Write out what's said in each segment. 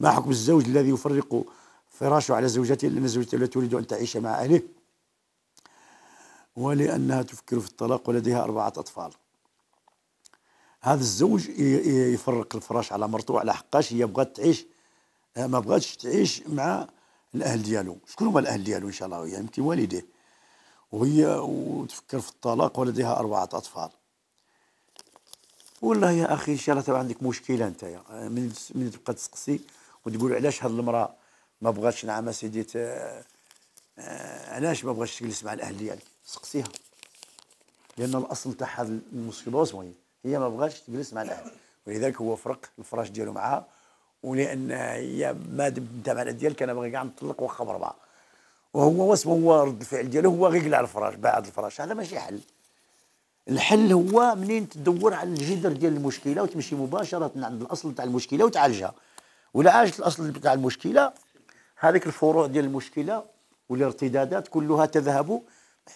ما حكم الزوج الذي يفرق فراشه على زوجته لأن زوجته لا تريد أن تعيش مع أهله ولأنها تفكر في الطلاق ولديها أربعة أطفال هذا الزوج يفرق الفراش على مرته على حقاش هي بغات تعيش ما بغاتش تعيش مع الاهل ديالو شكون هما الاهل ديالو ان شاء الله يعني يمكن والديه وهي وتفكر في الطلاق ولديها اربعه اطفال والله يا اخي ان شاء الله تبقى عندك مشكله انت من من تبقى تسقسي وتقول علاش هاد المراه ما بغاتش نعم سيدي آه، علاش ما بغاتش تجلس مع الاهل يعني سقسيها لان الاصل تاع هاد الموسكيلوز هي ما بغاتش تجلس مع الاهل ولذلك هو فرق الفراش ديالو معها ولان هي ما دمت مع الاهل ديالك انا باغي كاع نطلق واخا بربعه وهو واسمه هو رد الفعل ديالو هو غير قلع الفراش بعد الفراش هذا ماشي حل الحل هو منين تدور على الجذر ديال المشكله وتمشي مباشره عند الاصل تاع المشكله وتعالجها والعاجة الأصل بتاع المشكلة هذيك الفروع ديال المشكلة والارتدادات كلها تذهب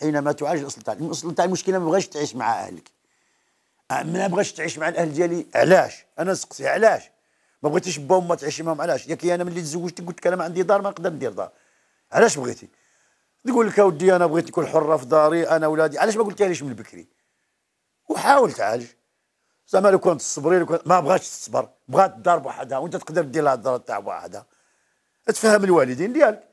حينما تعالج الأصل تاع الأصل تاع المشكلة ما بغاش تعيش مع أهلك ما بغاش تعيش مع الأهل ديالي علاش أنا سقسي علاش ما بغيتيش با وما تعيش معاهم علاش ياك أنا ملي تزوجت قلت لك أنا ما عندي دار ما نقدر ندير دار علاش بغيتي تقول لك اودي انا بغيت نكون حره في داري انا ولادي علاش ما قلتيها ليش من بكري وحاول تعالج زعما لو كنت تصبري لو ما بغاتش تصبر بغات الدار بوحدها وانت تقدر دير لها الدار تاع بوحدها تفهم الوالدين ديالك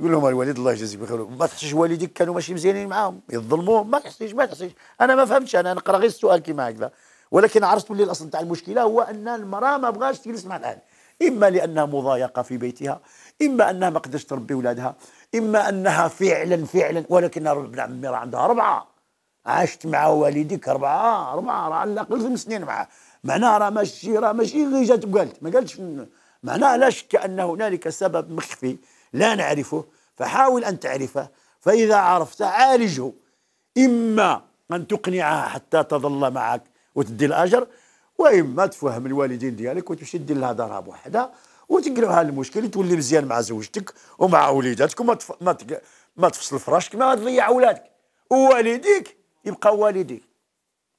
يقول لهم الوالد الله يجازيك بخير ما تحسش والديك كانوا ماشي مزيانين معاهم يظلموهم ما تحسش ما تحسش انا ما فهمتش انا نقرا غير السؤال كيما هكذا ولكن عرفت بلي الاصل تاع المشكله هو ان المراه ما بغاش تجلس مع الاهل اما لانها مضايقه في بيتها اما انها ما قدرتش تربي ولادها اما انها فعلا فعلا ولكن ربنا عمي راه عندها اربعه عشت مع والديك أربعة آه، أربعة على الأقل خمس سنين معاه معناها راه ماشي راه ماشي غير جات وقالت ما قالتش معناها لا شك أن هنالك سبب مخفي لا نعرفه فحاول أن تعرفه فإذا عرفته عالجه إما أن تقنعها حتى تظل معك وتدي الأجر وإما تفهم الوالدين ديالك وتمشي دير لها دارها بوحدها وتقلبها المشكل تولي مزيان مع زوجتك ومع وليداتك وما تف... ما, تفصل فراشك ما تضيع أولادك ووالديك يبقى والدي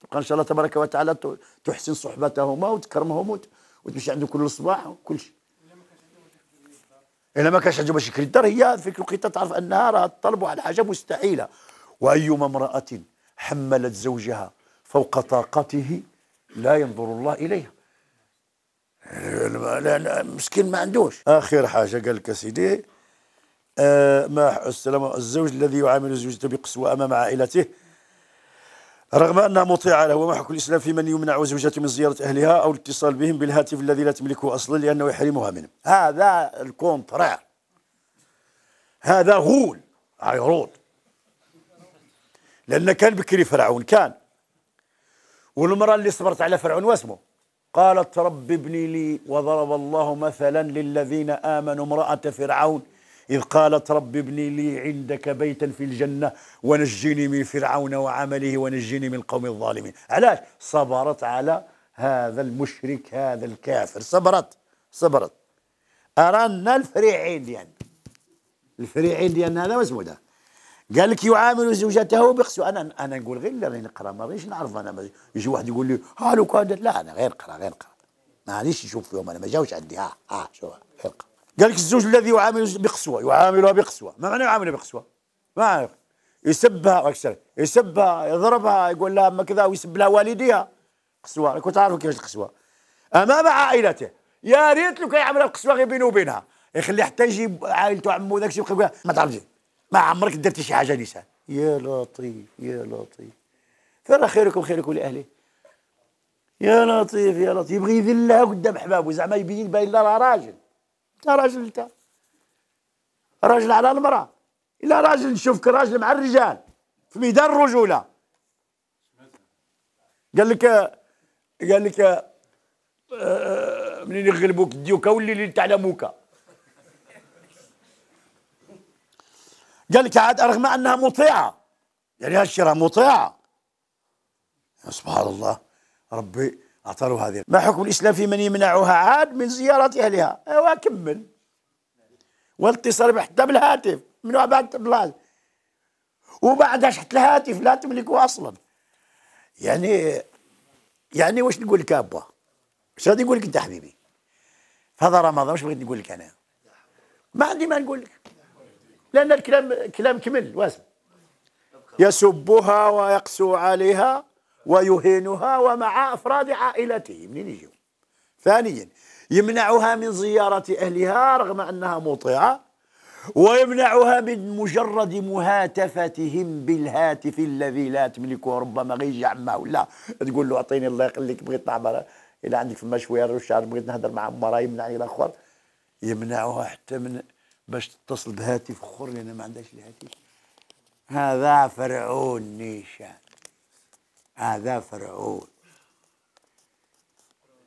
تبقى ان شاء الله تبارك وتعالى تحسن صحبتهما وتكرمهم وتمشي عندهم كل صباح وكل شيء الا ما كانش عندهم باش يكري الدار هي فيك الوقيته تعرف انها راه الطلب واحد الحاجه مستحيله وايما امراه حملت زوجها فوق طاقته لا ينظر الله اليها مسكين ما عندوش اخر حاجه قال لك سيدي آه ما السلام الزوج الذي يعامل زوجته بقسوه امام عائلته رغم أنها مطيعة له ومحك الإسلام في من يمنع زوجته من زيارة أهلها أو الاتصال بهم بالهاتف الذي لا تملكه أصلا لأنه يحرمها منه هذا الكونترا هذا غول عيرود لأن كان بكري فرعون كان والمرأة اللي صبرت على فرعون واسمه قالت رب ابني لي وضرب الله مثلا للذين آمنوا امرأة فرعون إذ قالت رب ابن لي عندك بيتا في الجنة ونجني من فرعون وعمله ونجني من القوم الظالمين علاش صبرت على هذا المشرك هذا الكافر صبرت صبرت أرانا الفريعين ديالنا يعني. الفريعين ديالنا هذا واسمو ده قال لك يعامل زوجته بقسوة انا انا نقول غير لا راني نقرا ما غيرش نعرف انا يجي واحد يقول لي ها كادت لا انا غير نقرا غير نقرا ما غاديش نشوف فيهم انا ما جاوش عندي ها ها شوف غير نقرا قال لك الزوج الذي يعامل بقسوه يعاملها بقسوه ما معنى يعاملها بقسوه؟ ما عارف يسبها يسبها يضربها يقول لها اما كذا ويسب لها والديها قسوه راكم تعرفوا كيفاش القسوه امام عائلته يا ريت لو كان يعمل القسوه غير بينه وبينها يخلي حتى يجيب عائلته عمه وداك الشيء ما تعرفش ما عمرك درتي شي حاجه نساء يا لطيف يا لطيف ترى خيركم خيركم لاهله يا لطيف يا لطيف يبغي يذلها قدام احبابه زعما يبين باين لا راجل انت راجل انت راجل على المراه الا راجل نشوفك راجل مع الرجال في ميدان الرجوله قال لك قال لك آه، آه، منين يغلبوك ديوكا واللي موكا قال لك عاد رغم انها مطيعه يعني هالشي راه مطيعه سبحان الله ربي اعتروا هذه ما حكم الاسلام في من يمنعها عاد من زياره اهلها ايوا كمل والاتصال حتى بالهاتف من بعد بلاد وبعد شحت الهاتف لا تملكه اصلا يعني يعني واش نقول لك ابا واش غادي نقول لك انت حبيبي في هذا رمضان واش بغيت نقول لك انا ما عندي ما نقول لك لان الكلام كلام كمل واسم يسبها ويقسو عليها ويهينها ومع أفراد عائلته منين يجيو ثانيا يمنعها من زيارة أهلها رغم أنها مطيعة ويمنعها من مجرد مهاتفتهم بالهاتف الذي لا تملكه ربما غير يجي عمه ولا تقول له اعطيني الله يخليك بغيت نعبر إلى عندك فما شويه الرشاد بغيت نهضر مع مرا يمنعني الاخر يمنعها حتى من باش تتصل بهاتف اخر لان ما عندهاش الهاتف هذا فرعون نيشان هذا فرعون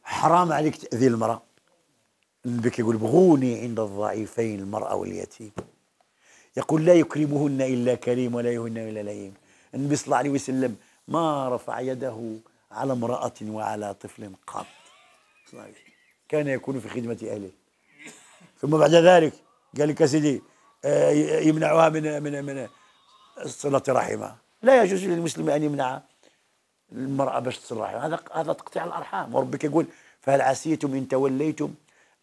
حرام عليك تأذي المرأة النبي يقول بغوني عند الضعيفين المرأة واليتيم يقول لا يكرمهن إلا كريم ولا يهن إلا لئيم النبي صلى الله عليه وسلم ما رفع يده على امرأة وعلى طفل قط كان يكون في خدمة أهله ثم بعد ذلك قال لك سيدي آه، يمنعها من من من صلة رحمها لا يجوز للمسلم أن يمنعها المرأة باش تصل رحم هذا هذا تقطيع الأرحام وربك يقول فهل عسيتم إن توليتم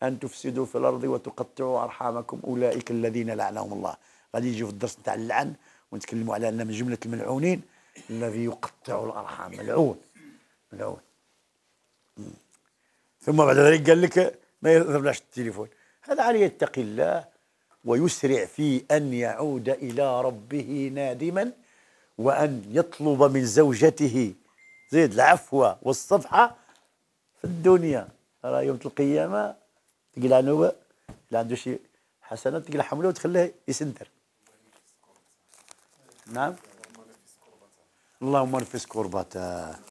أن تفسدوا في الأرض وتقطعوا أرحامكم أولئك الذين لعنهم الله غادي يجي في الدرس نتاع اللعن ونتكلموا على أن من جملة الملعونين الذي يقطع الأرحام ملعون ملعون ثم بعد ذلك قال لك ما يضربناش التليفون هذا علي يتقي الله ويسرع في أن يعود إلى ربه نادما وأن يطلب من زوجته زيد العفو والصفحة في الدنيا راه يوم القيامة تقلع نوبة لا عنده شي حسنة تقلع حمله وتخليه يسدر نعم اللهم نفس كربته